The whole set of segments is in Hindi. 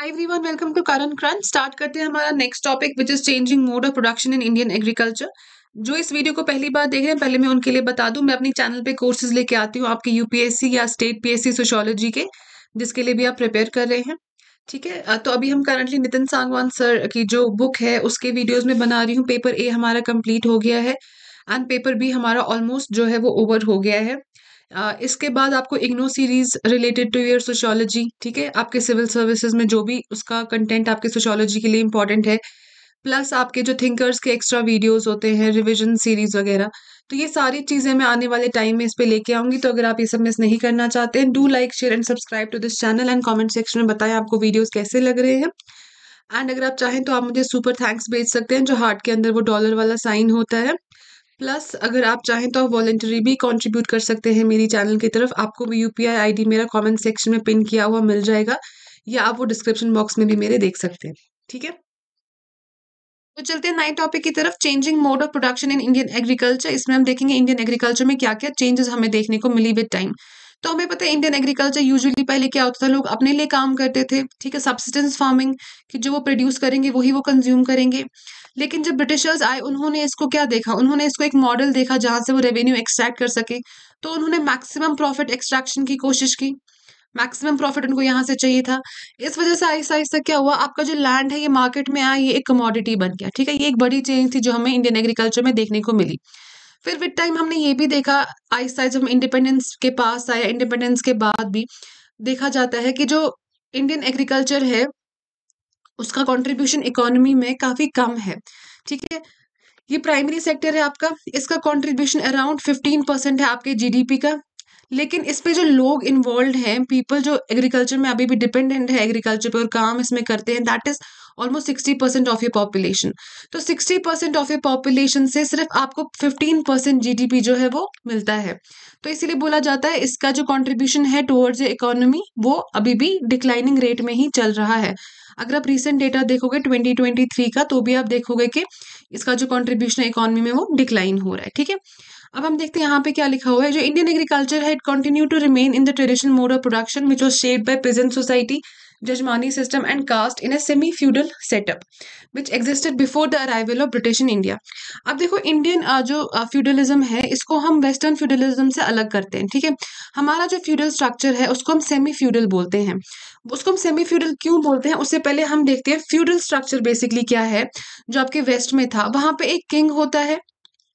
Hi everyone welcome to Current Crunch start करते हैं हमारा next topic which is changing mode of production in Indian agriculture जो इस वीडियो को पहली बार देख रहे हैं पहले मैं उनके लिए बता दूं मैं अपने चैनल पे कोर्सेज लेके आती हूँ आपके यूपीएससी या स्टेट पीएससी सोशोलॉजी के जिसके लिए भी आप प्रिपेयर कर रहे हैं ठीक है तो अभी हम करंटली नितिन सांगवान सर की जो बुक है उसके वीडियोज में बना रही हूँ पेपर ए हमारा कम्प्लीट हो गया है एंड पेपर बी हमारा ऑलमोस्ट जो है वो ओवर हो गया है इसके बाद आपको IGNOU series related to your sociology ठीक है आपके सिविल सर्विसेज में जो भी उसका कंटेंट आपके सोशोलॉजी के लिए इंपॉर्टेंट है प्लस आपके जो थिंकर्स के एक्स्ट्रा वीडियोस होते हैं रिवीजन सीरीज वगैरह तो ये सारी चीज़ें मैं आने वाले टाइम में इस पर लेके आऊँगी तो अगर आप ये सब मिस नहीं करना चाहते हैं do like share and subscribe to this channel and comment section में बताएं आपको वीडियोस कैसे लग रहे हैं एंड अगर आप चाहें तो आप मुझे सुपर थैंक्स भेज सकते हैं जो हार्ट के अंदर वो डॉलर वाला साइन होता है प्लस अगर आप चाहें तो वॉलेंटरी भी कंट्रीब्यूट कर सकते हैं मेरी चैनल की तरफ आपको भी यू पी मेरा कमेंट सेक्शन में पिन किया हुआ मिल जाएगा या आप वो डिस्क्रिप्शन बॉक्स में भी मेरे देख सकते हैं ठीक है तो चलते हैं नए टॉपिक की तरफ changing mode of production in Indian agriculture इसमें हम देखेंगे इंडियन एग्रीकल्चर में क्या क्या चेंजेस हमें देखने को मिली विद टाइम तो हमें पता है इंडियन एग्रीकल्चर यूजुअली पहले क्या होता था लोग अपने लिए काम करते थे ठीक है सब्सिडेंस फार्मिंग कि जो वो प्रोड्यूस करेंगे वही वो कंज्यूम करेंगे लेकिन जब ब्रिटिशर्स आए उन्होंने इसको क्या देखा उन्होंने इसको एक मॉडल देखा जहाँ से वो रेवेन्यू एक्सट्रैक्ट कर सके तो उन्होंने मैक्सिमम प्रॉफिट एक्सट्रैक्शन की कोशिश की मैक्सिमम प्रॉफिट उनको यहाँ से चाहिए था इस वजह से आहिस्ता आहिस्ता क्या हुआ आपका जो लैंड है ये मार्केट में आया ये एक कमोडिटी बन गया ठीक है ये एक बड़ी चेंज थी जो हमें इंडियन एग्रीकल्चर में देखने को मिली फिर विद टाइम हमने ये भी देखा आहिस्ता जब हम इंडिपेंडेंस के पास आया इंडिपेंडेंस के बाद भी देखा जाता है कि जो इंडियन एग्रीकल्चर है उसका कंट्रीब्यूशन इकोनॉमी में काफ़ी कम है ठीक है ये प्राइमरी सेक्टर है आपका इसका कंट्रीब्यूशन अराउंड फिफ्टीन परसेंट है आपके जीडीपी का लेकिन इस पर जो लोग इन्वॉल्व हैं पीपल जो एग्रीकल्चर में अभी भी डिपेंडेंट है एग्रीकल्चर पे और काम इसमें करते हैं that is almost sixty percent of your population तो sixty percent of your population से सिर्फ आपको फिफ्टीन परसेंट जी जो है वो मिलता है तो इसीलिए बोला जाता है इसका जो कॉन्ट्रीब्यूशन है टुवर्ड्स इकोनॉमी वो अभी भी डिक्लाइनिंग रेट में ही चल रहा है अगर आप रिसेंट डेटा देखोगे 2023 का तो भी आप देखोगे कि इसका जो कॉन्ट्रीब्यूशन है इकोनॉमी में वो डिक्लाइन हो रहा है ठीक है अब हम देखते हैं यहाँ पे क्या लिखा हुआ है जो इंडियन एग्रीकल्चर है it continue to remain in the traditional mode of production which was shaped by present society jajmani system and caste in a semi feudal setup which existed before the arrival of British in India अब देखो इंडियन जो फ्यूडलिज्म है इसको हम वेस्टर्न फ्यूडलिज्म से अलग करते हैं ठीक है हमारा जो फ्यूडल स्ट्रक्चर है उसको हम सेमी फ्यूडल बोलते हैं उसको हम सेमी फ्यूडल क्यों बोलते हैं उससे पहले हम देखते हैं फ्यूडल स्ट्रक्चर बेसिकली क्या है जो आपके वेस्ट में था वहाँ पे एक किंग होता है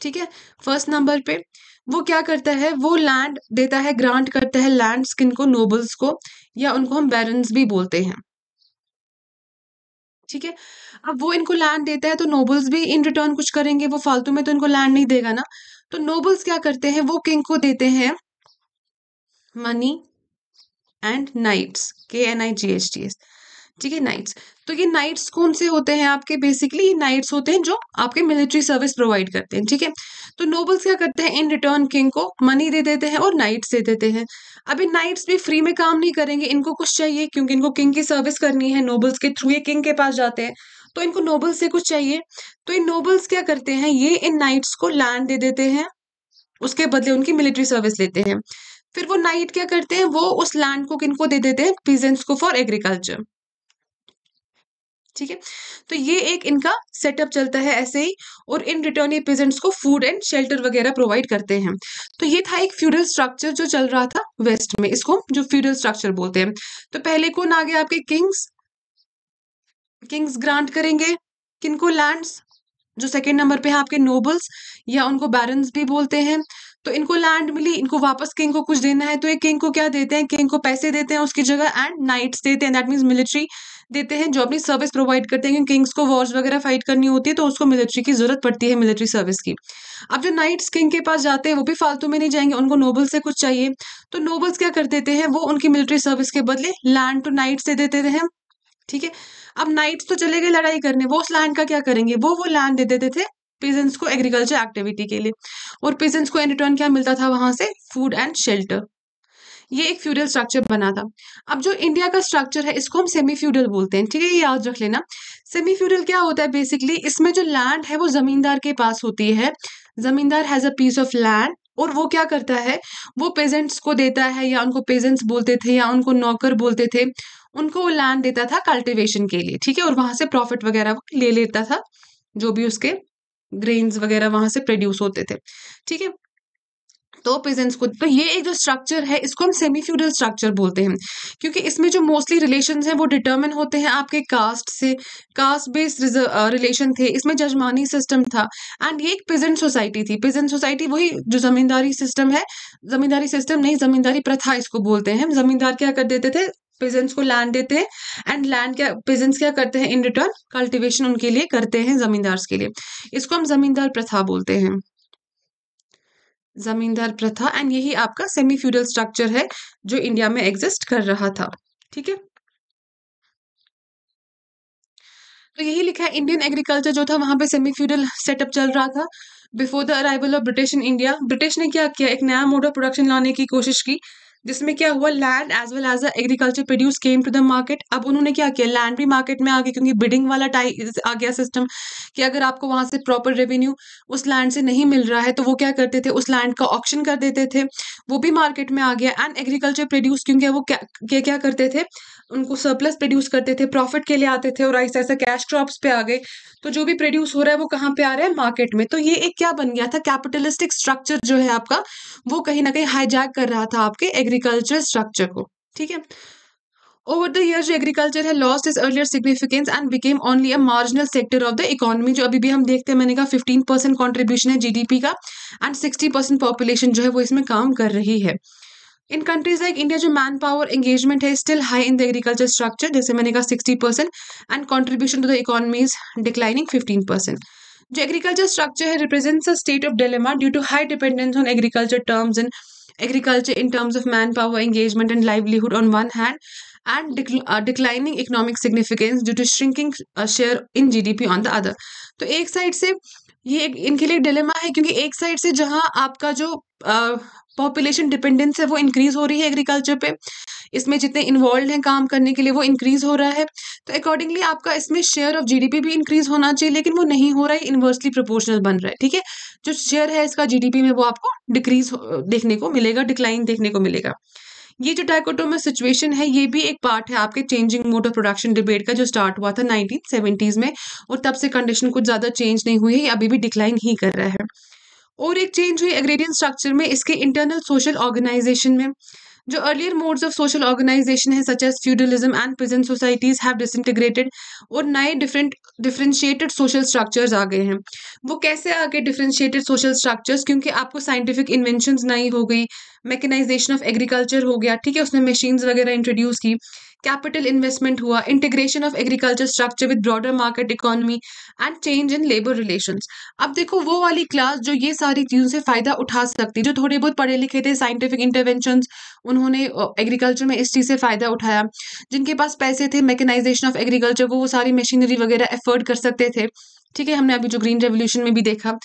ठीक है फर्स्ट नंबर पे वो क्या करता है वो लैंड देता है ग्रांट करता है लैंड किन को नोबल्स को या उनको हम बैरन्स भी बोलते हैं ठीक है अब वो इनको लैंड देता है तो नोबल्स भी इन रिटर्न कुछ करेंगे वो फालतू में तो इनको लैंड नहीं देगा ना तो नोबल्स क्या करते हैं वो किंग को देते हैं मनी एंड नाइट्स के N I G H T S ठीक है नाइट्स तो ये नाइट्स कौन से होते हैं आपके बेसिकली ये नाइट्स होते हैं जो आपके मिलिट्री सर्विस प्रोवाइड करते हैं ठीक है तो नोबल्स क्या करते हैं इन रिटर्न किंग को मनी दे देते हैं और नाइट्स दे देते हैं अभी नाइट्स भी फ्री में काम नहीं करेंगे इनको कुछ चाहिए क्योंकि इनको किंग की सर्विस करनी है नोबल्स के थ्रू ये किंग के पास जाते हैं तो इनको नोबल्स से कुछ चाहिए तो इन नोबल्स क्या करते हैं ये इन नाइट्स को लैंड दे देते हैं उसके बदले उनकी मिलिट्री सर्विस लेते हैं फिर वो नाइट क्या करते हैं वो उस लैंड को किनको दे देते हैं पीजेंट्स को फॉर एग्रीकल्चर ठीक है तो ये एक इनका सेटअप चलता है ऐसे ही और इन रिटर्निंग पेजेंट्स को फूड एंड शेल्टर वगैरह प्रोवाइड करते हैं तो ये था एक फ्यूडल स्ट्रक्चर जो चल रहा था वेस्ट में इसको जो फ्यूडल स्ट्रक्चर बोलते हैं तो पहले कौन आ गया आपके किंग्स किंग्स ग्रांट करेंगे किनको लैंड्स जो सेकेंड नंबर पे है आपके नोबल्स या उनको बैरन्स भी बोलते हैं तो इनको लैंड मिली इनको वापस किंग को कुछ देना है तो ये किंग को क्या देते हैं किंग को पैसे देते हैं उसकी जगह एंड नाइट्स देते हैं दैट मीन्स मिलिट्री देते हैं जो अपनी सर्विस प्रोवाइड करते हैं किंग्स को वॉर्स वगैरह फाइट करनी होती है तो उसको मिलिट्री की जरूरत पड़ती है मिलिट्री सर्विस की अब जो नाइट्स किंग के पास जाते हैं वो भी फालतू में नहीं जाएंगे उनको नोबल्स से कुछ चाहिए तो नोबल्स क्या कर देते हैं वो उनकी मिलिट्री सर्विस के बदले लैंड टू नाइट्स दे देते हैं ठीक है अब नाइट्स तो चले गए लड़ाई करने वो उस लैंड का क्या करेंगे वो वो लैंड दे देते थे पेजेंट्स को एग्रीकल्चर एक्टिविटी के लिए और पीजेंट्स को इन रिटर्न क्या मिलता था वहां से फूड एंड शेल्टर ये एक फ्यूडल स्ट्रक्चर बना था अब जो इंडिया का स्ट्रक्चर है इसको हम सेमी फ्यूडल बोलते हैं ठीक है ये याद रख लेना सेमी फ्यूडल क्या होता है बेसिकली इसमें जो लैंड है वो जमींदार के पास होती है zamindar has a piece of land और वो क्या करता है वो पेजेंट्स को देता है या उनको पेजेंट्स बोलते थे या उनको नौकर बोलते थे उनको वो लैंड देता था कल्टिवेशन के लिए ठीक है और वहां से प्रॉफिट वगैरह ले लेता था जो भी उसके ग्रेन्स वगैरह वहां से प्रोड्यूस होते थे ठीक है तो पेजेंट्स को तो ये एक जो स्ट्रक्चर है इसको हम सेमी फ्यूडल स्ट्रक्चर बोलते हैं क्योंकि इसमें जो मोस्टली रिलेशन हैं वो डिटर्मिन होते हैं आपके कास्ट से कास्ट बेस्ड रिलेशन थे इसमें जजमानी सिस्टम था एंड ये एक पिजेंट सोसाइटी थी पिजेंट सोसाइटी वही जो जमींदारी सिस्टम है जमींदारी सिस्टम नहीं जमींदारी प्रथा इसको बोलते हैं जमींदार क्या कर देते थे पिजेंट्स को लैंड देते हैं एंड लैंड क्या पिजेंट्स क्या करते हैं इन रिटर्न कल्टीवेशन उनके लिए करते हैं जमींदार के लिए इसको हम जमींदार प्रथा बोलते हैं जमींदार प्रथा एंड यही आपका सेमी फ्यूडल स्ट्रक्चर है जो इंडिया में एग्जिस्ट कर रहा था ठीक है तो यही लिखा है इंडियन एग्रीकल्चर जो था वहां पे सेमी फ्यूडल सेटअप चल रहा था before the arrival of British in India British ने क्या किया एक नया मोड ऑफ प्रोडक्शन लाने की कोशिश की जिसमें क्या हुआ land as well as agriculture produce came to the market अब उन्होंने क्या किया लैंड भी मार्केट में आ गया क्योंकि बिडिंग वाला टाइप आ गया सिस्टम कि अगर आपको वहां से प्रॉपर रेवेन्यू उस लैंड से नहीं मिल रहा है तो वो क्या करते थे उस लैंड का ऑप्शन कर देते थे वो भी मार्केट में आ गया एंड एग्रीकल्चर प्रोड्यूस क्योंकि वो क्या क्या, क्या करते थे उनको सरप्लस प्रोड्यूस करते थे प्रॉफिट के लिए आते थे और ऐसा ऐसा कैश क्रॉप्स पे आ गए तो जो भी प्रोड्यूस हो रहा है वो कहाँ पे आ रहा है मार्केट में तो ये एक क्या बन गया था कैपिटलिस्टिक स्ट्रक्चर जो है आपका वो कहीं ना कहीं हाईजैक कर रहा था आपके एग्री एग्रीकल्चर स्ट्रक्चर को ठीक है ओवर द ईयर जो एग्रीकल्चर है lost its earlier significance and became only a marginal sector of the economy जो अभी भी हम देखते हैं मैंने कहा फिफ्टीन परसेंट कॉन्ट्रीब्यूशन है जीडीपी का एंड सिक्सटी परसेंट पॉपुलेशन जो है वो इसमें काम कर रही है इन कंट्रीज लाइक इंडिया जो मैन पावर एंगेजमेंट है still high in the agriculture structure जैसे मैंने कहा sixty percent and contribution to the economy is declining fifteen percent जो एग्रीकल्चर स्ट्रक्चर है represents a state of dilemma due to high dependence on agriculture terms and agriculture in terms of manpower engagement and livelihood on one hand and dec- uh, declining economic significance due to shrinking uh, share in gdp on the other तो एक साइड से ये इनके लिए डिलेमा है क्योंकि एक साइड से जहां आपका जो पॉपुलेशन डिपेंडेंस है वो इंक्रीज़ हो रही है एग्रीकल्चर पे इसमें जितने इन्वॉल्व हैं काम करने के लिए वो इंक्रीज़ हो रहा है तो अकॉर्डिंगली आपका इसमें शेयर ऑफ जीडीपी भी इंक्रीज़ होना चाहिए लेकिन वो नहीं हो रहा है इन्वर्सली प्रोपोर्शनल बन रहा है ठीक है जो शेयर है इसका जीडीपी में वो आपको डिक्रीज देखने को मिलेगा डिक्लाइन देखने को मिलेगा ये जो डाइकोटोमस सिचुएशन है ये भी एक पार्ट है आपके changing mode of production debate का जो स्टार्ट हुआ था नाइनटीन में और तब से कंडीशन कुछ ज़्यादा चेंज नहीं हुई है अभी भी डिक्लाइन ही कर रहा है और एक चेंज हुई एग्रेरियन स्ट्रक्चर में इसके इंटरनल सोशल ऑर्गेनाइजेशन में जो earlier modes of social organization है such as feudalism and present societies have disintegrated और नए डिफरेंट डिफरेंशिएटेड सोशल स्ट्रक्चर्स आ गए हैं वो कैसे आ गए डिफरेंशिएटेड सोशल स्ट्रक्चर्स क्योंकि आपको साइंटिफिक इन्वेंशन नई हो गई मैकेनाइजेशन ऑफ एग्रीकल्चर हो गया ठीक है उसने मशीन्स वगैरह इंट्रोड्यूस की कैपिटल इन्वेस्टमेंट हुआ integration of agriculture structure with broader market economy and change in labour relation अब देखो वो वाली क्लास जो ये सारी चीज़ों से फ़ायदा उठा सकती जो थोड़े बहुत पढ़े लिखे थे साइंटिफिक इंटरवेंशन उन्होंने एग्रीकल्चर में इस चीज़ से फ़ायदा उठाया जिनके पास पैसे थे मैकेनाइजेशन ऑफ एग्रीकल्चर वो वो सारी मशीनरी वगैरह एफर्ड कर सकते थे ठीक है हमने अभी जो ग्रीन रेवोल्यूशन में भी देखा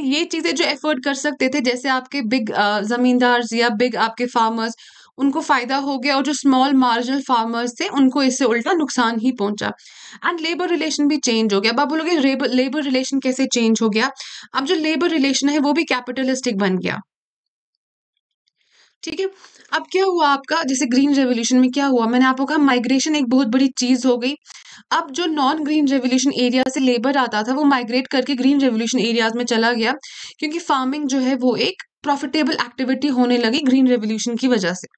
ये चीज़ें जो एफर्ड कर सकते थे जैसे आपके बिग ज़मींदार या बिग आपके फार्मर्स उनको फ़ायदा हो गया और जो स्मॉल मार्जिनल फार्मर्स थे उनको इससे उल्टा नुकसान ही पहुंचा एंड लेबर रिलेशन भी चेंज हो गया अब आप बोलोगे लेबर रिलेशन कैसे चेंज हो गया अब जो लेबर रिलेशन है वो भी कैपिटलिस्टिक बन गया ठीक है अब क्या हुआ आपका जैसे ग्रीन रेवोल्यूशन में क्या हुआ मैंने आपको कहा माइग्रेशन एक बहुत बड़ी चीज हो गई अब जो नॉन ग्रीन रेवोल्यूशन एरिया से लेबर आता था वो माइग्रेट करके ग्रीन रेवोल्यूशन एरियाज में चला गया क्योंकि फार्मिंग जो है वो एक प्रॉफिटेबल एक्टिविटी होने लगी ग्रीन रेवोल्यूशन की वजह से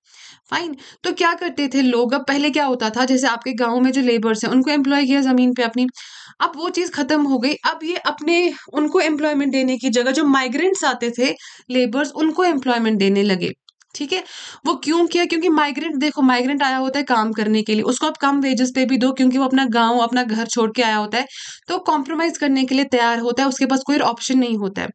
फाइन तो क्या करते थे लोग अब पहले क्या होता था जैसे आपके गाँव में जो लेबर्स हैं उनको एम्प्लॉय किया ज़मीन पे अपनी अब वो चीज़ ख़त्म हो गई अब ये अपने उनको एम्प्लॉयमेंट देने की जगह जो माइग्रेंट्स आते थे लेबर्स उनको एम्प्लॉयमेंट देने लगे ठीक है वो क्यों किया क्योंकि माइग्रेंट देखो माइग्रेंट आया होता है काम करने के लिए उसको आप कम वेजेस पे भी दो क्योंकि वो अपना गांव अपना घर छोड़ के आया होता है तो कॉम्प्रोमाइज करने के लिए तैयार होता है उसके पास कोई ऑप्शन नहीं होता है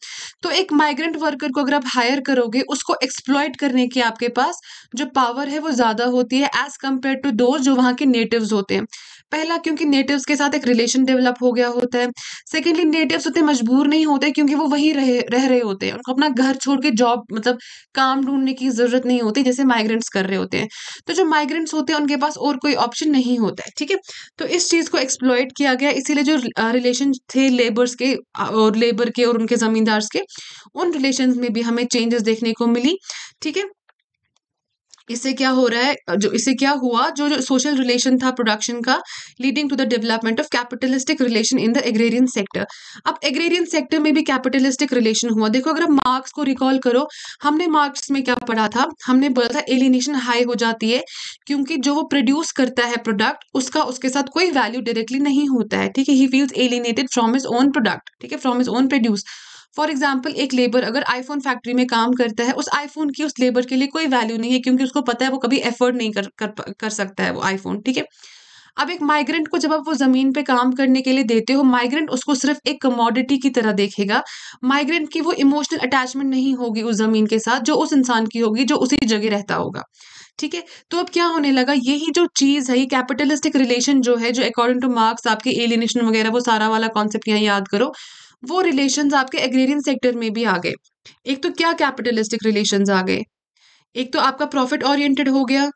तो एक माइग्रेंट वर्कर को अगर आप हायर करोगे उसको एक्सप्लॉयट करने की आपके पास जो पावर है वो ज़्यादा होती है एज कम्पेयर टू दो जो वहाँ के नेटिव होते हैं पहला क्योंकि नेटिव्स के साथ एक रिलेशन डेवलप हो गया होता है सेकेंडली नेटिव्स उतने मजबूर नहीं होते क्योंकि वो वहीं रह रह रहे होते हैं उनको अपना घर छोड़ के जॉब मतलब काम ढूंढने की जरूरत नहीं होती जैसे माइग्रेंट्स कर रहे होते हैं तो जो माइग्रेंट्स होते हैं उनके पास और कोई ऑप्शन नहीं होता है ठीक है तो इस चीज़ को एक्सप्लोइट किया गया इसीलिए जो रिलेशन थे लेबर्स के और लेबर के और उनके जमींदार्स के उन रिलेशन में भी हमें चेंजेस देखने को मिली ठीक है इससे क्या हो रहा है जो इससे क्या हुआ जो जो सोशल रिलेशन था प्रोडक्शन का leading to the development of capitalistic relation in the agrarian sector अब एग्रेरियन सेक्टर में भी कैपिटलिस्टिक रिलेशन हुआ देखो अगर मार्क्स को रिकॉल करो हमने मार्क्स में क्या पढ़ा था हमने बोला था एलिनेशन हाई हो जाती है क्योंकि जो वो प्रोड्यूस करता है प्रोडक्ट उसका उसके साथ कोई वैल्यू डायरेक्टली नहीं होता है ठीक है he feels alienated from his own product ठीक है from his own produce for example एक लेबर अगर आईफोन फैक्ट्री में काम करता है उस आईफोन की उस लेबर के लिए कोई वैल्यू नहीं है क्योंकि उसको पता है वो कभी एफर्ड नहीं कर, कर कर सकता है वो आईफोन ठीक है अब एक माइग्रेंट को जब आप वो जमीन पे काम करने के लिए देते हो माइग्रेंट उसको सिर्फ एक कमोडिटी की तरह देखेगा माइग्रेंट की वो इमोशनल अटैचमेंट नहीं होगी उस जमीन के साथ जो उस इंसान की होगी जो उसी जगह रहता होगा ठीक है तो अब क्या होने लगा यही जो चीज है ये कैपिटलिस्टिक रिलेशन जो है जो अकॉर्डिंग टू मार्क्स आपके एलिनेशन वगैरह वो सारा वाला कॉन्सेप्ट यहाँ याद करो वो रिलेशन आपके एग्रेरियन सेक्टर में भी आ गए एक तो क्या कैपिटलिस्टिक रिलेशन आ गए एक तो आपका प्रॉफिट ओरिएंटेड हो गया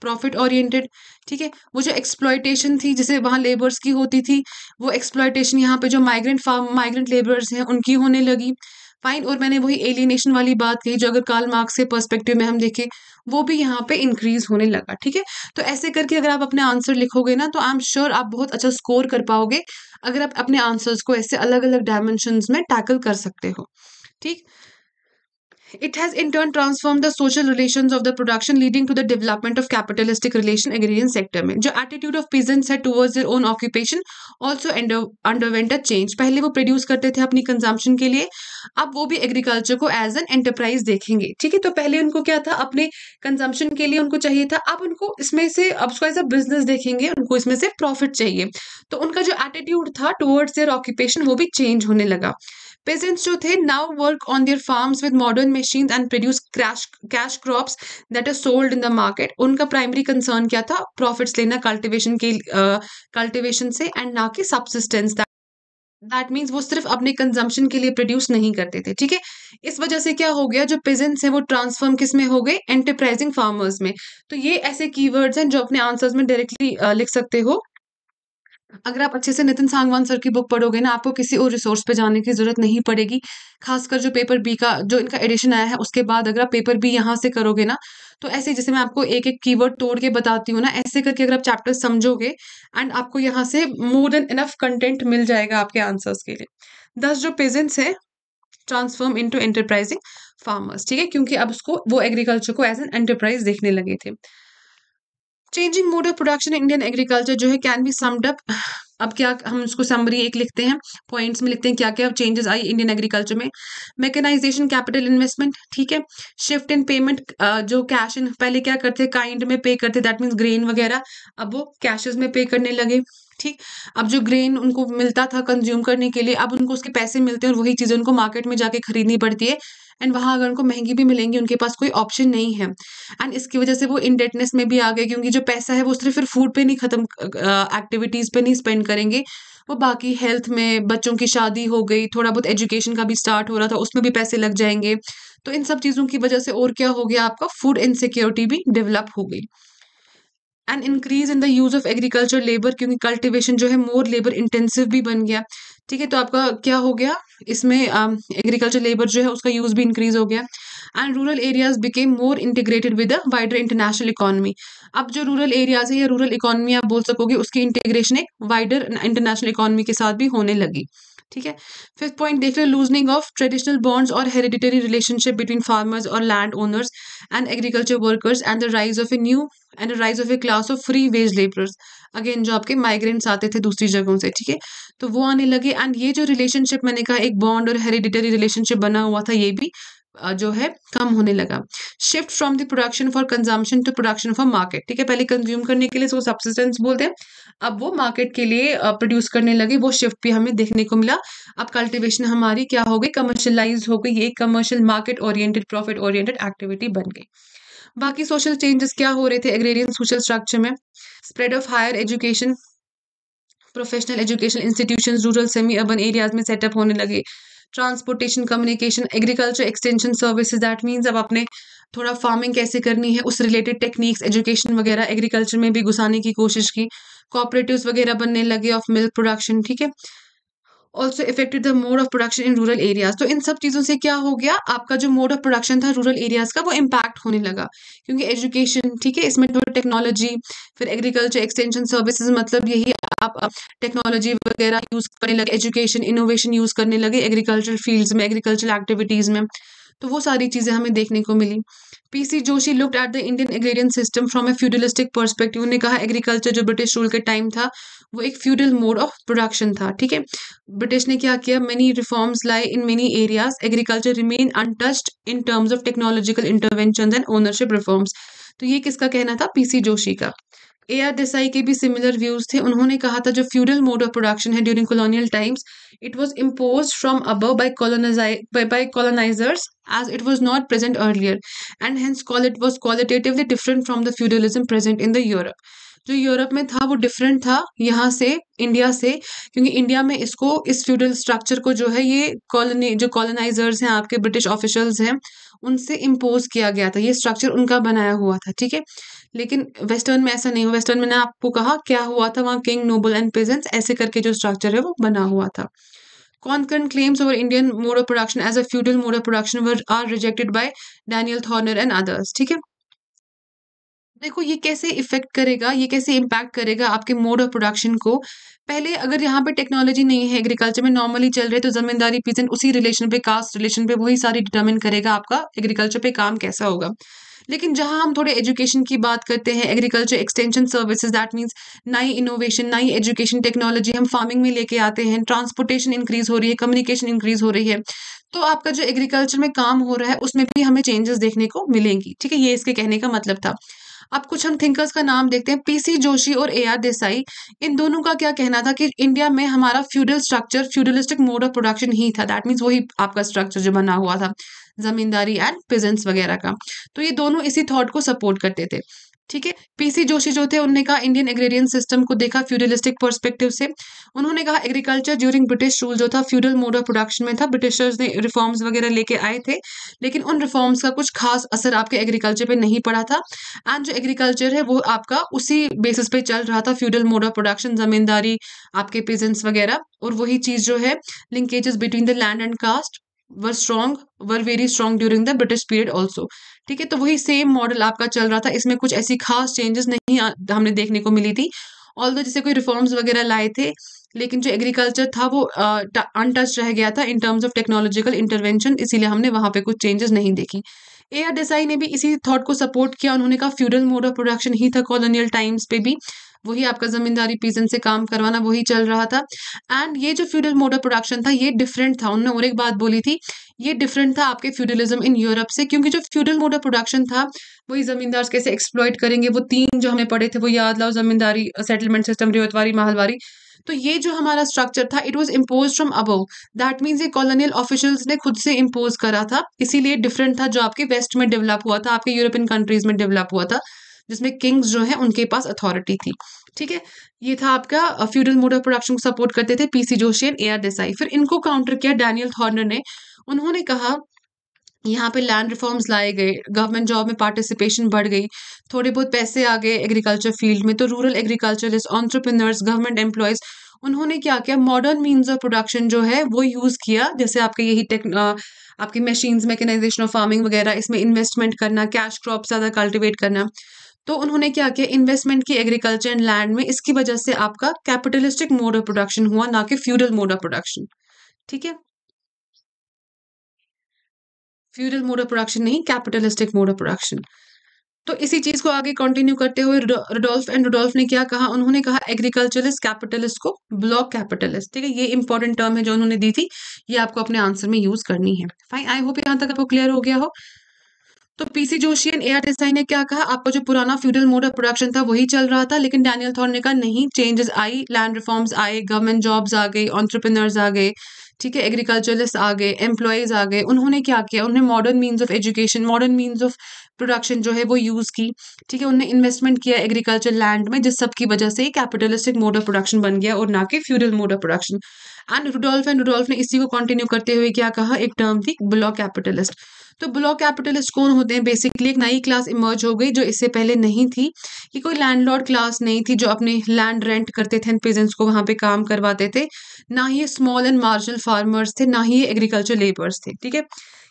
प्रॉफिट ओरिएंटेड ठीक है वो जो एक्सप्लॉयटेशन थी जिसे वहाँ लेबर्स की होती थी वो एक्सप्लॉयटेशन यहाँ पे जो माइग्रेंट फार्म माइग्रेंट लेबर्स हैं उनकी होने लगी फाइन और मैंने वही एलिनेशन वाली बात कही जो अगर काल मार्क्स के पर्सपेक्टिव में हम देखें वो भी यहाँ पे इंक्रीज होने लगा ठीक है तो ऐसे करके अगर आप अपने आंसर लिखोगे ना तो आई एम श्योर आप बहुत अच्छा स्कोर कर पाओगे अगर आप अपने आंसर्स को ऐसे अलग अलग डायमेंशन में टैकल कर सकते हो ठीक It has in turn transformed the social relations of the production, leading to the development of capitalistic relation agrarian sector mein jo attitude of peasants had towards their own occupation also under, underwent a change. pehle wo produce karte the apni consumption ke liye ab wo bhi agriculture ko as an enterprise dekhenge theek hai to pehle unko kya tha apne consumption ke liye unko chahiye tha ab unko isme se ab usko as a business dekhenge unko isme se profit chahiye to unka jo attitude tha towards their occupation wo bhi change hone laga peasants जो थे now work on their farm with modern machine and produce crash cash crops that are sold in the market उनका प्राइमरी कंसर्न क्या था प्रॉफिट्स लेना कल्टिवेशन के कल्टिवेशन uh, से एंड ना कि सब्सिस्टेंस दैट मीन्स वो सिर्फ अपने कंजम्पशन के लिए प्रोड्यूस नहीं करते थे ठीक है इस वजह से क्या हो गया जो पेजेंट्स हैं वो ट्रांसफॉर्म किस में हो गए एंटरप्राइजिंग फार्मर्स में तो ये ऐसे कीवर्ड्स हैं जो अपने आंसर्स में डायरेक्टली लिख सकते हो अगर आप अच्छे से नितिन सांगवान सर की बुक पढ़ोगे ना आपको किसी और रिसोर्स पे जाने की ज़रूरत नहीं पड़ेगी खासकर जो पेपर बी का जो इनका एडिशन आया है उसके बाद अगर आप पेपर बी यहाँ से करोगे ना तो ऐसे जैसे मैं आपको एक एक कीवर्ड तोड़ के बताती हूँ ना ऐसे करके अगर आप चैप्टर समझोगे एंड आपको यहाँ से मोर देन इनफ कंटेंट मिल जाएगा आपके आंसर्स के लिए दस जो पेजेंट्स है ट्रांसफॉर्म टू एंटरप्राइजिंग फार्मर्स ठीक है क्योंकि अब उसको वो एग्रीकल्चर को एज एन एंटरप्राइज देखने लगे थे changing mode of production Indian agriculture जो है कैन बी समड अप अब क्या हम उसको समरी एक लिखते हैं पॉइंट्स में लिखते हैं क्या क्या चेंजेस आई इंडियन एग्रीकल्चर में मैकेनाइजेशन कैपिटल इन्वेस्टमेंट ठीक है शिफ्ट इन पेमेंट जो कैश इन पहले क्या करते काइंड में पे करते दैट मीन्स ग्रेन वगैरह अब वो कैशेज में पे करने लगे ठीक अब जो ग्रेन उनको मिलता था कंज्यूम करने के लिए अब उनको उसके पैसे मिलते हैं और वही चीज़ें उनको मार्केट में जाके खरीदनी पड़ती है एंड वहाँ अगर उनको महंगी भी मिलेंगी उनके पास कोई ऑप्शन नहीं है एंड इसकी वजह से वो इंडेटनेस में भी आ गए क्योंकि जो पैसा है वो सिर्फ फिर फूड पे नहीं खत्म एक्टिविटीज़ पे नहीं स्पेंड करेंगे वो बाकी हेल्थ में बच्चों की शादी हो गई थोड़ा बहुत एजुकेशन का भी स्टार्ट हो रहा था उसमें भी पैसे लग जाएंगे तो इन सब चीज़ों की वजह से और क्या हो गया आपका फूड इनसिक्योरिटी भी डेवलप हो गई and increase in the use of agriculture labour क्योंकि कल्टिवेशन जो है मोर लेबर इंटेंसिव भी बन गया ठीक है तो आपका क्या हो गया इसमें एग्रीकल्चर um, लेबर जो है उसका यूज भी इंक्रीज हो गया and rural areas became more integrated with wider international economy अब जो रूरल एरियाज है या रूरल इकोनॉमी आप बोल सकोगे उसकी इंटीग्रेशन एक वाइडर इंटरनेशनल इकोनॉमी के साथ भी होने लगी ठीक है फिफ्थ पॉइंट देख लो लूजनिंग ऑफ ट्रेडिशनल बॉन्ड्स और हेरिडिटरी रिलेशनशिप बिटवीन फार्मर्स और land owners and agriculture workers and the rise of a new and the rise of a class of free wage labourers again जो आपके माइग्रेंट्स आते थे दूसरी जगहों से ठीक है तो वो आने लगे एंड ये जो रिलेशनशिप मैंने कहा एक बॉन्ड और हेरिडिटरी रिलेशनशिप बना हुआ था ये भी जो है कम होने लगा shift from the production for consumption to production for market ठीक है पहले कंज्यूम करने के लिए उसको सब्सिस्टेंस बोलते हैं अब वो मार्केट के लिए प्रोड्यूस करने लगे वो शिफ्ट भी हमें देखने को मिला अब कल्टिवेशन हमारी क्या हो गई कमर्शलाइज हो गई ये commercial market oriented profit oriented activity बन गई बाकी सोशल चेंजेस क्या हो रहे थे एग्रेरियन सोशल स्ट्रक्चर में spread of higher education professional education institution rural semi urban areas में सेटअप होने लगे transportation communication agriculture extension services that means अब आपने थोड़ा फार्मिंग कैसे करनी है उस रिलेटेड टेक्निक्स एजुकेशन वगैरह एग्रीकल्चर में भी घुसाने की कोशिश की कॉपरेटिव वगैरह बनने लगे ऑफ मिल्क प्रोडक्शन ठीक है also affected the mode of production in rural areas तो इन सब चीज़ों से क्या हो गया आपका जो मोड ऑफ प्रोडक्शन था रूरल एरियाज का वो इम्पैक्ट होने लगा क्योंकि एजुकेशन ठीक है इसमें थोड़ी तो टेक्नोलॉजी फिर एग्रीकल्चर एक्सटेंशन सर्विसेज मतलब यही आप टेक्नोलॉजी वगैरह यूज़ करने लगे एजुकेशन इनोवेशन यूज़ करने लगे एग्रीकल्चर फील्ड्स में एग्रीकल्चर एक्टिविटीज़ में तो वो सारी चीज़ें हमें देखने को मिली PC Joshi looked at the Indian agrarian system from A feudalistic perspective ने कहा एग्रीकल्चर जो ब्रिटिश रूल के टाइम था वो एक फ्यूडल मोड ऑफ प्रोडक्शन था ठीक है ब्रिटिश ने क्या किया मेनी रिफॉर्म्स लाए in many areas agriculture remain untouched in terms of technological intervention and ownership reforms तो ये किसका कहना था पीसी जोशी का ए आर देसाई के भी सिमिलर व्यूज थे उन्होंने कहा था जो फ्यूडल मोड ऑफ प्रोडक्शन है during colonial times it was impose from अब by colonizers as it was not present earlier and earlier call it was qualitatively different qualitatively the feudalism present in the Europe जो यूरोप में था वो डिफरेंट था यहाँ से इंडिया से क्योंकि इंडिया में इसको इस फ्यूडल स्ट्रक्चर को जो है ये कॉलोनी जो कॉलोनाइजर्स हैं आपके ब्रिटिश ऑफिशल्स हैं उनसे इम्पोज किया गया था ये स्ट्रक्चर उनका बनाया हुआ था ठीक है लेकिन वेस्टर्न में ऐसा नहीं हुआ वेस्टर्न में ना आपको कहा क्या हुआ था वहाँ किंग नोबल एंड पेजेंट्स ऐसे करके जो स्ट्रक्चर है वो बना हुआ था concurrent claims over Indian mode of production as a feudal mode of production were are rejected by Daniel Thorner and ठीक है देखो ये कैसे इफेक्ट करेगा ये कैसे इम्पैक्ट करेगा आपके मोड ऑफ प्रोडक्शन को पहले अगर यहाँ पे टेक्नोलॉजी नहीं है एग्रीकल्चर में नॉर्मली चल रहे तो जमींदारी पीजेंट उसी रिलेशन पे कास्ट रिलेशन पे वही सारी डिटर्मिन करेगा आपका एग्रीकल्चर पे काम कैसा होगा लेकिन जहाँ हम थोड़े एजुकेशन की बात करते हैं agriculture extension services that means नई इनोवेशन नई एजुकेशन टेक्नोलॉजी हम फार्मिंग में लेके आते हैं ट्रांसपोर्टेशन इंक्रीज हो रही है कम्युनिकेशन इंक्रीज हो रही है तो आपका जो एग्रीकल्चर में काम हो रहा है उसमें भी हमें चेंजेस देखने को मिलेंगी ठीक है ये इसके कहने का मतलब था अब कुछ हम थिंकर्स का नाम देखते हैं पीसी जोशी और ए आर देसाई इन दोनों का क्या कहना था कि इंडिया में हमारा feudal structure feudalistic mode of production ही था दैट मीन्स वही आपका स्ट्रक्चर जो बना हुआ था जमींदारी एंड पिजेंस वगैरह का तो ये दोनों इसी थॉट को सपोर्ट करते थे ठीक है पीसी जोशी जो थे उन्होंने कहा इंडियन एग्रेरियन सिस्टम को देखा फ्यूडलिस्टिक पर्सपेक्टिव से उन्होंने कहा एग्रीकल्चर ज्यूरिंग ब्रिटिश रूल जो था फ्यूडल मोड ऑफ प्रोडक्शन में था ब्रिटिशर्स ने रिफॉर्म्स वगैरह लेके आए थे लेकिन उन रिफॉर्म्स का कुछ खास असर आपके एग्रीकल्चर पे नहीं पड़ा था एंड जो एग्रीकल्चर है वो आपका उसी बेसिस पे चल रहा था feudal mode of production zamindari आपके पेजेंट्स वगैरह और वही चीज़ जो है linkages between the land and caste were strong were very strong during the British period also ठीक है तो वही सेम मॉडल आपका चल रहा था इसमें कुछ ऐसी खास चेंजेस नहीं हमने देखने को मिली थी ऑल दो जैसे कोई रिफॉर्म्स वगैरह लाए थे लेकिन जो एग्रीकल्चर था वो अनटच रह गया था in terms of technological intervention इसीलिए हमने वहाँ पे कुछ चेंजेस नहीं देखी ए आर देसाई ने भी इसी थॉट को सपोर्ट किया उन्होंने कहा फ्यूडल मोड ऑफ प्रोडक्शन ही था कॉलोनियल टाइम्स पे भी वही आपका जमींदारी पीजन से काम करवाना वही चल रहा था एंड ये जो फ्यूडल मोड ऑफ प्रोडक्शन था ये डिफरेंट था उन्होंने और एक बात बोली थी ये डिफरेंट था आपके फ्यूडलिज्म इन यूरोप से क्योंकि जो फ्यूडल मोड ऑफ प्रोडक्शन था वही जमींदार कैसे एक्सप्लॉयट करेंगे वो तीन जो हमें पढ़े थे वो याद लाओ जमींदारी सेटलमेंट सिस्टम रिवतवारी महलवारी तो ये जो हमारा स्ट्रक्चर था it was impose from above that means ये कॉलोनियल ऑफिशियल्स ने खुद से इम्पोज करा था इसीलिए डिफरेंट था जो आपके वेस्ट में डेवलप हुआ था आपके यूरोपियन कंट्रीज में डेवलप हुआ था जिसमें किंग्स जो है उनके पास अथॉरिटी थी ठीक है ये था आपका फ्यूडल मोड ऑफ प्रोडक्शन को सपोर्ट करते थे PC Joshi and A R Desai फिर इनको काउंटर किया डैनियल थॉर्नर ने उन्होंने कहा यहाँ पे लैंड रिफॉर्म्स लाए गए गवर्नमेंट जॉब में पार्टिसिपेशन बढ़ गई थोड़े बहुत पैसे आ गए एग्रीकल्चर फील्ड में तो rural agriculturist entrepreneurs government employees उन्होंने क्या किया मॉडर्न मीन्स ऑफ प्रोडक्शन जो है वो यूज़ किया जैसे आपके यही टेक आपकी मशीन्स मैकेनाइजेशन ऑफ फार्मिंग वगैरह इसमें इन्वेस्टमेंट करना कैश क्रॉप ज़्यादा कल्टिवेट करना तो उन्होंने क्या किया इन्वेस्टमेंट की एग्रीकल्चर एंड लैंड में इसकी वजह से आपका कैपिटलिस्टिक मोड ऑफ प्रोडक्शन हुआ ना कि फ्यूडल मोड ऑफ प्रोडक्शन ठीक है फ्यूडल मोड ऑफ प्रोडक्शन नहीं कैपिटलिस्टिक मोड ऑफ प्रोडक्शन तो इसी चीज को आगे कंटिन्यू करते हुए रुडोल्फ एंड रुडोल्फ ने क्या कहा उन्होंने कहा एग्रीकल्चरलिस्ट कैपिटलिस्ट को ब्लॉक कैपिटलिस्ट ठीक है ये इंपॉर्टेंट टर्म है जो उन्होंने दी थी ये आपको अपने आंसर में यूज करनी है फाइन आई होप यहाँ तक आपको क्लियर हो गया हो तो PC Joshi and A Desai ने क्या कहा आपका जो पुराना फ्यूडल मोड ऑफ प्रोडक्शन था वही चल रहा था लेकिन डैनियल थॉर ने कहा नहीं चेंजेस आई लैंड रिफॉर्म्स आए गवर्नमेंट जॉब्स आ गए ऑन्टरप्रिनर्स आ गए ठीक है एग्रीकल्चरलिस्ट आ गए एम्प्लॉयज़ आ गए उन्होंने क्या किया उन्होंने modern means of education modern means of production जो है वो यूज़ की ठीक है उन्होंने इन्वेस्टमेंट किया एग्रीकल्चर लैंड में जिस सब की वजह से कैपिटलिस्टिक मोड ऑफ प्रोडक्शन बन गया और ना कि feudal mode of production and Rudolph and Rudolph ने इसी को कंटिन्यू करते हुए क्या कहा एक टर्म थी ब्लॉक कैपिटलिस्ट तो ब्लॉक कैपिटलिस्ट कौन होते हैं बेसिकली एक नई क्लास इमर्ज हो गई जो इससे पहले नहीं थी कि कोई लैंडलॉर्ड क्लास नहीं थी जो अपने लैंड रेंट करते थे पेजेंट्स को वहाँ पे काम करवाते थे ना ही ये स्मॉल एंड मार्जिनल फार्मर्स थे ना ही ये एग्रीकल्चर लेबर्स थे ठीक है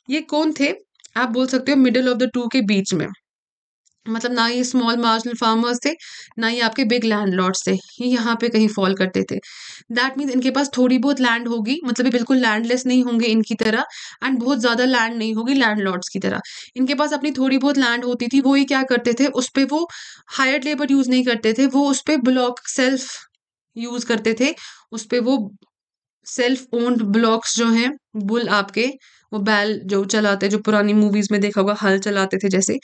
ये कौन थे आप बोल सकते हो मिडिल ऑफ द टू के बीच में मतलब ना ही स्मॉल मार्जिनल फार्मर्स थे ना ही आपके बिग लैंड लॉट्स थे ये यहाँ पे कहीं फॉल करते थे दैट मीन्स इनके पास थोड़ी बहुत लैंड होगी मतलब ये बिल्कुल लैंडलेस नहीं होंगे इनकी तरह एंड बहुत ज़्यादा लैंड नहीं होगी लैंड लॉर्ड्स की तरह इनके पास अपनी थोड़ी बहुत लैंड होती थी वो ये क्या करते थे उस पर वो हायर लेबर यूज़ नहीं करते थे वो उस पर ब्लॉक सेल्फ यूज़ करते थे उस पर वो सेल्फ ओन्ड ब्लॉक्स जो हैं बुल आपके वो बैल जो चलाते जो पुरानी मूवीज में देखा होगा हल चलाते थे जैसे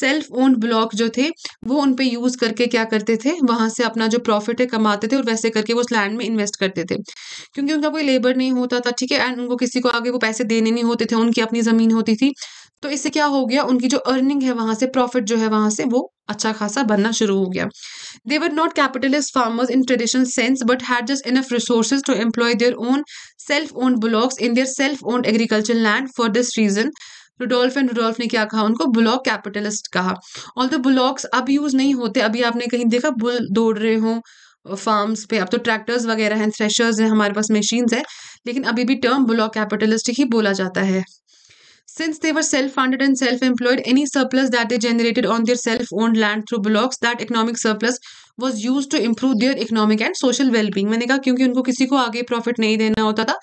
सेल्फ ओन्ड ब्लॉक जो थे वो उन पे यूज करके क्या करते थे वहां से अपना जो प्रॉफिट है कमाते थे और वैसे करके वो उस लैंड में इन्वेस्ट करते थे क्योंकि उनका कोई लेबर नहीं होता था ठीक है एंड उनको किसी को आगे वो पैसे देने नहीं होते थे उनकी अपनी जमीन होती थी तो इससे क्या हो गया उनकी जो अर्निंग है वहां से प्रॉफिट जो है वहां से वो अच्छा खासा बनना शुरू हो गया they were not capitalist farmers in traditional sense but had just enough resources to employ their own self owned bullocks in their self owned agriculture land for this reason Rudolph and Rudolph ने क्या कहा उनको ब्लॉक कैपिटलिस्ट कहा ऑल द ब्लॉक्स अब यूज़ नहीं होते अभी आपने कहीं देखा बुल दौड़ रहे हो फार्म्स पे अब तो ट्रैक्टर्स वगैरह हैं थ्रेशर्स हैं हमारे पास मशीन्स हैं लेकिन अभी भी टर्म ब्लॉक कैपिटलिस्ट ही बोला जाता है Since they were self funded and self employed, any surplus that they generated on their self owned land through blocks, that economic surplus was used to improve their economic and social well being. मैंने कहा क्योंकि उनको किसी को आगे प्रॉफिट नहीं देना होता था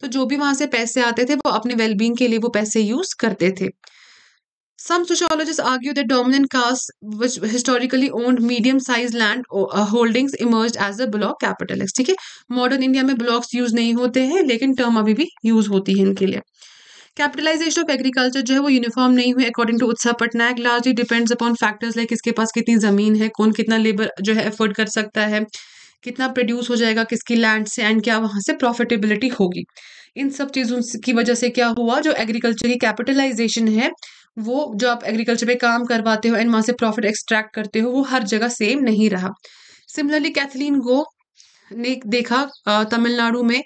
तो जो भी वहां से पैसे आते थे वो अपने वेल बींग के लिए वो पैसे यूज करते थे Some sociologists argue that dominant castes, which historically owned medium-sized land holdings, emerged as a block capitalists. ठीक है मॉडर्न इंडिया में ब्लॉक्स यूज नहीं होते हैं लेकिन टर्म अभी भी यूज होती है इनके लिए कैपिटलाइजेशन ऑफ एग्रीकल्चर जो है वो यूनिफॉर्म नहीं हुई according to Utsa Patnaik largely depends upon factors like किसके पास कितनी ज़मीन है कौन कितना लेबर जो है एफर्ड कर सकता है कितना प्रोड्यूस हो जाएगा किसकी लैंड से एंड क्या वहाँ से प्रॉफिटेबिलिटी होगी इन सब चीज़ों की वजह से क्या हुआ जो एग्रीकल्चर की कैपिटलाइजेशन है वो जो आप एग्रीकल्चर पे काम करवाते हो एंड वहाँ से प्रॉफिट एक्सट्रैक्ट करते हो वो हर जगह सेम नहीं रहा सिमिलरली कैथलीन गो ने देखा तमिलनाडु में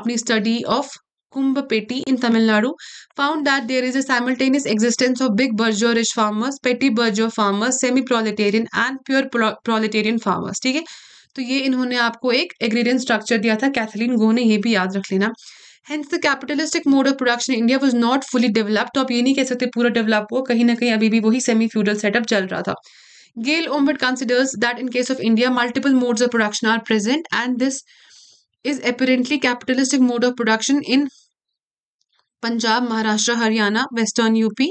अपनी study of Kumbapeti in Tamil Nadu found that there is a simultaneous existence of big bourgeois farmers, petty bourgeois farmers, semi proletarian and pure proletarian farmers. ठीक है तो ये इन्होंने आपको एक एग्रीडियन स्ट्रक्चर दिया था कैथलीन गो ने ये भी याद रख लेना hence the capitalistic mode of production India was not fully developed आप ये नहीं कह सकते पूरा डेवलप हुआ कहीं ना कहीं अभी भी वही सेमी फ्यूडल सेटअप चल रहा था Gail Omvedt considers that in case of India multiple modes of production are present and this is apparently capitalistic mode of production in Punjab Maharashtra Haryana western UP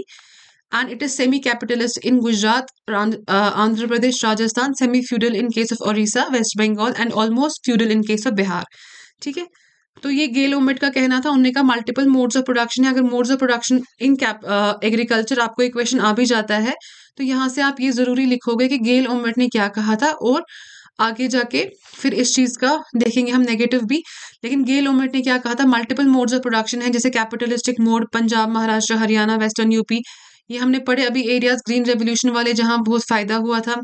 and it is semi capitalist in Gujarat Andhra Pradesh Rajasthan semi feudal in case of Orissa West Bengal and almost feudal in case of Bihar ठीक है तो ये गेल ओमेट का कहना था उन्होंने कहा मल्टीपल मोड्स ऑफ प्रोडक्शन है अगर modes of production in cap agriculture आपको एक क्वेश्चन आ भी जाता है तो यहाँ से आप ये जरूरी लिखोगे कि गेल ओमेट ने क्या कहा था और uh, आगे जाके फिर इस चीज़ का देखेंगे हम नेगेटिव भी लेकिन गे लोमेट ने क्या कहा था मल्टीपल मोड्स ऑफ प्रोडक्शन है जैसे capitalistic mode Punjab Maharashtra Haryana western UP ये हमने पढ़े अभी एरियाज ग्रीन रेवोल्यूशन वाले जहां बहुत फायदा हुआ था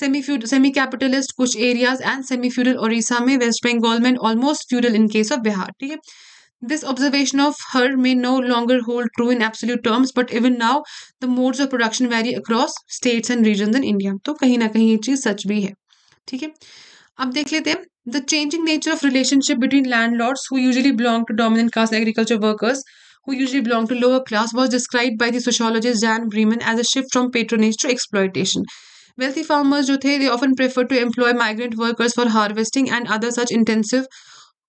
सेमी सेमी कैपिटलिस्ट कुछ areas and semi feudal Odisha में वेस्ट बंगाल में almost feudal in case of Bihar ठीक है this observation of her may no longer hold true in absolute terms but even now the modes of production vary across states and region in India तो कहीं ना कहीं ये चीज़ सच भी है ठीक है अब देख लेते हैं the changing nature of relationship between landlords who usually belong to dominant caste agriculture workers who usually belong to lower class was describe by the Jan Breman as a shift from patronage to exploitation wealthy farmers जो थे they often prefer to employ migrant workers for harvesting and other such intensive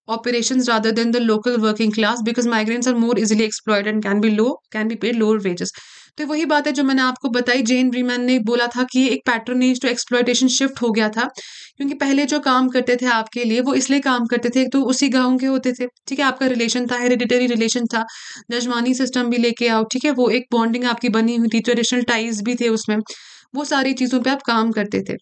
operations rather than the local working class because migrants are more easily exploited and can be low can be paid lower wages तो वही बात है जो मैंने आपको बताई जेन ब्रीमैन ने बोला था कि एक पैटर्नेज टू एक्सप्लॉयटेशन शिफ्ट हो गया था क्योंकि पहले जो काम करते थे आपके लिए वो इसलिए काम करते थे तो उसी गाँव के होते थे ठीक है आपका रिलेशन था हेरिडिटरी रिलेशन था जजमानी सिस्टम भी लेके आओ ठीक है वो एक बॉन्डिंग आपकी बनी हुई थी ट्रेडिशनल टाइज भी थे उसमें वो सारी चीज़ों पर आप काम करते थे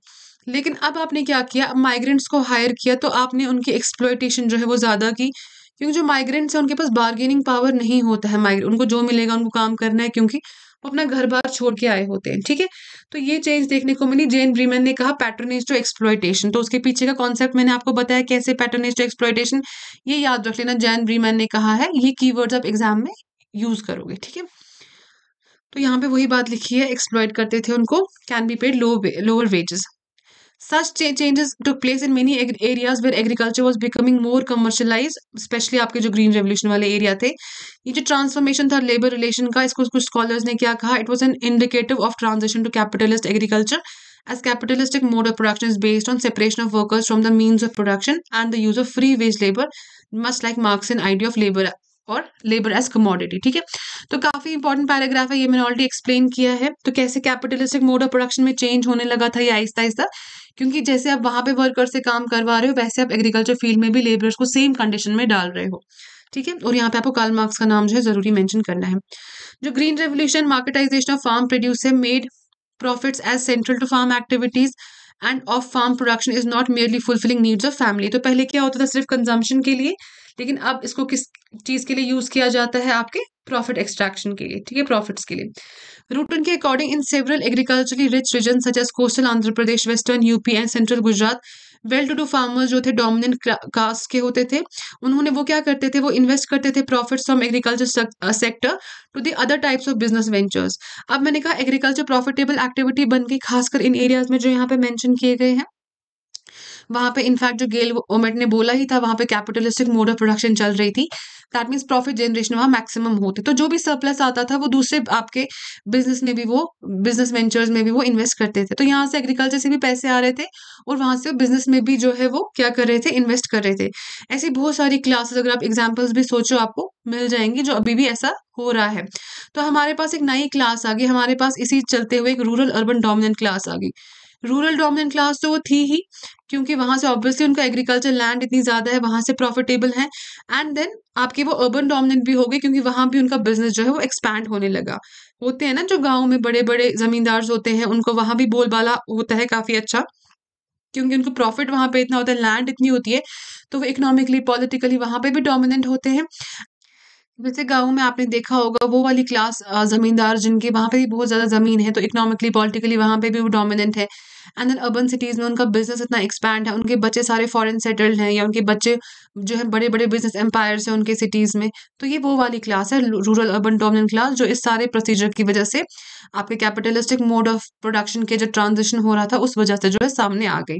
लेकिन अब आपने क्या किया अब माइग्रेंट्स को हायर किया तो आपने उनकी एक्सप्लोइटेशन जो है वो ज़्यादा की क्योंकि जो माइग्रेंट्स हैं उनके पास बार्गेनिंग पावर नहीं होता है माइग्रेंट उनको जो मिलेगा उनको काम करना है क्योंकि वो अपना घर बार छोड़ के आए होते हैं ठीक है तो ये चेंज देखने को मिली जेन ब्रीमन ने कहा पैटर्नेज टू एक्सप्लोइटेशन तो उसके पीछे का कॉन्सेप्ट मैंने आपको बताया कैसे पैटर्नेज टू एक्सप्लोइटेशन ये याद रख लेना जैन ब्रीमन ने कहा है ये कीवर्ड्स आप एग्जाम में यूज करोगे ठीक है तो यहाँ पे वही बात लिखी है एक्सप्लॉयट करते थे उनको can be paid low lower wages Such ch changes took place in many areas where agriculture was becoming more commercialized, especially आपके जो green revolution वाले area थे ये जो transformation था labor relation का इसको कुछ scholars ने क्या कहा it was an indicative of transition to capitalist agriculture as capitalistic mode of production is based on separation of workers from the means of production and the use of free wage labor much like marx's idea of labor और लेबर एज कमोडिटी ठीक है तो काफी इंपॉर्टेंट पैराग्राफ है ये मैंने ऑलरेडी एक्सप्लेन किया है तो कैसे कैपिटलिस्टिक मोड ऑफ प्रोडक्शन में चेंज होने लगा था ये आहिस्ता आहिस्ता क्योंकि जैसे आप वहां पे वर्कर से काम करवा रहे हो वैसे आप एग्रीकल्चर फील्ड में भी लेबरर्स को सेम कंडीशन में डाल रहे हो ठीक है और यहाँ पे आपको कार्ल मार्क्स का नाम जो है जरूरी मेंशन करना है जो green revolution marketisation of farm produce है made profits as central to farm activities and of farm production is not merely fulfilling needs of family तो पहले क्या होता था सिर्फ कंजम्पशन के लिए लेकिन अब इसको किस चीज़ के लिए यूज़ किया जाता है आपके प्रॉफिट एक्सट्रैक्शन के लिए ठीक है प्रॉफिट्स के लिए रूटन के according in several agriculturally rich region such as coastal Andhra Pradesh western UP and central Gujarat well to do farmers जो थे डोमिनेंट कास्ट के होते थे उन्होंने वो क्या करते थे वो इन्वेस्ट करते थे profits from agriculture sector to the other types of business ventures अब मैंने कहा एग्रीकल्चर प्रॉफिटेबल एक्टिविटी बन गई खासकर इन एरियाज में जो यहाँ पे मैंशन किए गए हैं वहां पे इनफैक्ट जो गेल ओमेट ने बोला ही था वहाँ पे कैपिटलिस्टिक मोड ऑफ प्रोडक्शन चल रही थी दैट मीन्स प्रॉफिट जनरेशन वहाँ मैक्सिमम होते तो जो भी सरप्लस आता था वो दूसरे आपके बिजनेस में भी वो बिजनेस वेंचर्स में भी वो इन्वेस्ट करते थे तो यहाँ से एग्रीकल्चर से भी पैसे आ रहे थे और वहां से बिजनेस में भी जो है वो क्या कर रहे थे इन्वेस्ट कर रहे थे ऐसी बहुत सारी क्लासेस अगर आप एग्जाम्पल्स भी सोचो आपको मिल जाएंगी जो अभी भी ऐसा हो रहा है तो हमारे पास एक नई क्लास आ गई हमारे पास इसी चलते हुए एक रूरल अर्बन डोमिनेंट क्लास आ गई रूरल डोमिनेंट क्लास तो वो थी ही क्योंकि वहां से ऑब्वियसली उनका एग्रीकल्चर लैंड इतनी ज़्यादा है वहाँ से प्रॉफिटेबल है एंड देन आपके वो अर्बन डोमिनेंट भी हो गए क्योंकि वहाँ भी उनका बिजनेस जो है वो एक्सपैंड होने लगा होते हैं ना जो गाँव में बड़े बड़े जमींदार होते हैं उनको वहाँ भी बोलबाला होता है काफ़ी अच्छा क्योंकि उनको प्रॉफिट वहां पे इतना होता है लैंड इतनी होती है तो वो इकोनॉमिकली पॉलिटिकली वहाँ पे भी डोमिनेंट होते हैं जैसे गाँव में आपने देखा होगा वो वाली क्लास ज़मींदार जिनके वहाँ पे भी बहुत ज़्यादा ज़मीन है तो इकोनॉमिकली पॉलिटिकली वहाँ पे भी वो डोमिनेंट है एंड देन अर्बन सिटीज़ में उनका बिजनेस इतना एक्सपैंड है उनके बच्चे सारे फॉरेन सेटल्ड हैं या उनके बच्चे जो है बड़े बड़े बिजनेस एम्पायर्स हैं उनके सिटीज़ में तो ये वो वाली क्लास है रूरल अर्बन डोमिनेंट क्लास जो इस सारे प्रोसीजर की वजह से आपके कैपिटलिस्टिक मोड ऑफ प्रोडक्शन के जो ट्रांजिशन हो रहा था उस वजह से जो है सामने आ गई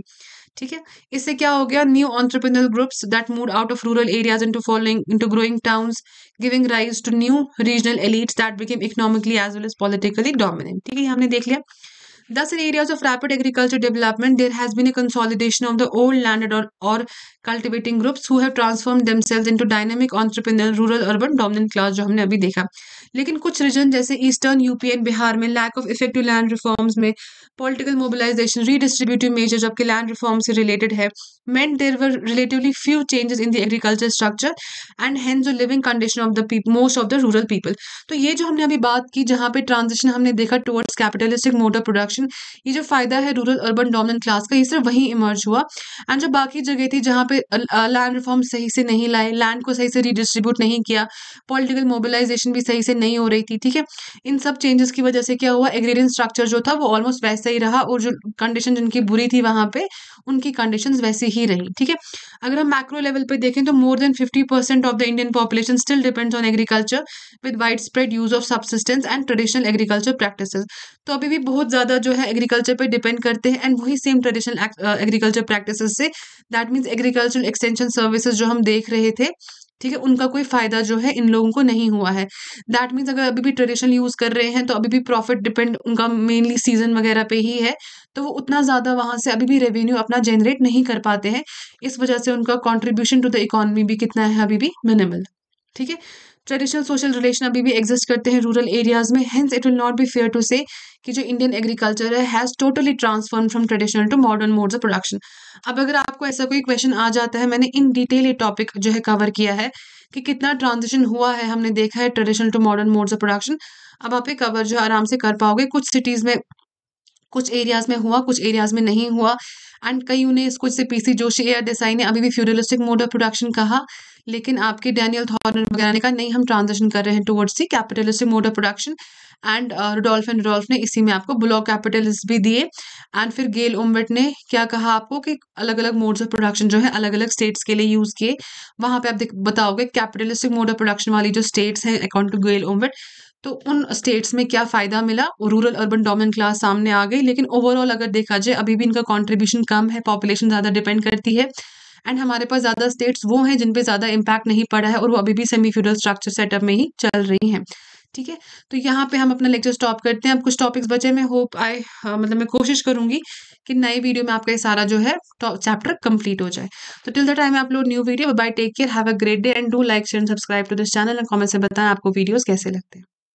ठीक है इससे क्या हो गया new entrepreneurial groups that moved out of rural areas into following into growing towns giving rise to new regional elites that became economically as well as politically dominant ठीक है हमने देख लिया Thus, in areas of rapid agriculture development, there has been a consolidation of the old landed or, or cultivating groups who have transformed themselves into dynamic entrepreneurial rural urban dominant class जो हमने अभी देखा लेकिन कुछ रीजन जैसे ईस्टर्न यूपी एंड बिहार में lack of effective land reforms में पॉलिटिकल मोबिलाइजेशन रीडिस्ट्रीब्यूटिव मेजर जबकि लैंड रिफॉर्म से रिलेटेड है meant there were relatively few changes in the agriculture structure and hence the living condition of the people most of the rural people तो ये जो हमने अभी बात की जहाँ पे ट्रांजिशन हमने देखा towards capitalistic mode of production population ये जो फ़ायदा है रूरल अर्बन डोमिनेंट क्लास का ये सिर्फ वहीं इमर्ज हुआ एंड जो बाकी जगह थी जहाँ पे लैंड रिफॉर्म सही से नहीं लाए लैंड को सही से रिडिस्ट्रीब्यूट नहीं किया पॉलिटिकल मोबिलाइजेशन भी सही से नहीं हो रही थी ठीक है इन सब चेंजेस की वजह से क्या हुआ एग्रेरियन स्ट्रक्चर जो था वो ऑलमोस्ट वैसा ही रहा और जो कंडीशन जिनकी बुरी थी वहाँ पे उनकी कंडीशन वैसी ही रही ठीक है अगर हम मैक्रो लेवल पर देखें तो more than fifty percent of the Indian population still depends on agriculture with widespread use of subsistence and traditional agriculture practice तो अभी भी बहुत ज़्यादा जो है एग्रीकल्चर पर डिपेंड करते हैं एंड वही सेम ट्रेडिशनल एग्रीकल्चर प्रैक्टिस से that means agriculture extension services जो हम देख रहे थे ठीक है उनका कोई फायदा जो है इन लोगों को नहीं हुआ है दैट मीन्स अगर अभी भी ट्रेडिशनल यूज कर रहे हैं तो अभी भी प्रॉफिट डिपेंड उनका मेनली सीजन वगैरह पे ही है तो वो उतना ज़्यादा वहां से अभी भी रेवेन्यू अपना जनरेट नहीं कर पाते हैं इस वजह से उनका कॉन्ट्रीब्यूशन टू द इकोनॉमी भी कितना है अभी भी मिनिमल ठीक है ट्रेडिशनल सोशल रिलेशन अभी भी एग्जिस्ट करते हैं रूरल एरियाज में hence it will not be fair to say कि जो इंडियन एग्रीकल्चर है has totally transform from traditional to modern modes of production अब अगर आपको ऐसा कोई क्वेश्चन आ जाता है मैंने इन डिटेल ये टॉपिक जो है कवर किया है कि कितना ट्रांजिशन हुआ है हमने देखा है traditional to modern modes of production अब आप ये कवर जो आराम से कर पाओगे कुछ सिटीज़ में कुछ एरियाज़ में हुआ कुछ एरियाज़ में नहीं हुआ एंड कई उन्हें इसको जैसे पीसी जोशी या देसाई ने अभी भी फ्यूरलिस्टिक मोड ऑफ प्रोडक्शन कहा लेकिन आपके डैनियल थॉर्नर वगैरह ने कहा नहीं हम ट्रांजेक्शन कर रहे हैं towards the capitalistic mode of production and Rudolph and Rudolph ने इसी में आपको ब्लॉक कैपिटलिस्ट भी दिए एंड फिर गेल ओमवेट ने क्या कहा आपको कि अलग अलग मोड्स ऑफ प्रोडक्शन जो है अलग अलग स्टेट्स के लिए यूज़ किए वहाँ पे आप बताओगे कैपिटलिस्टिक मोड ऑफ प्रोडक्शन वाली जो स्टेट्स हैं अकॉर्डिंग टू गेल ओमवेट तो उन स्टेट्स में क्या फ़ायदा मिला रूरल अर्बन डोमिन क्लास सामने आ गई लेकिन ओवरऑल अगर देखा जाए अभी भी इनका कॉन्ट्रीब्यूशन कम है पॉपुलेशन ज़्यादा डिपेंड करती है एंड हमारे पास ज़्यादा स्टेट्स वो हैं जिन पे ज़्यादा इम्पैक्ट नहीं पड़ा है और वो अभी भी सेमी फ्यूडल स्ट्रक्चर सेटअप में ही चल रही हैं ठीक है तो यहाँ पे हम अपना लेक्चर स्टॉप करते हैं अब कुछ टॉपिक्स बचे मैं होप हाँ, आई मतलब मैं कोशिश करूंगी कि नई वीडियो में आपका ये सारा जो है चैप्टर कंप्लीट हो जाए तो टिल द टाइम आप लोग new video bye take care have a great day and do like share subscribe to this channel and comment से बताएं आपको वीडियोज़ कैसे लगते हैं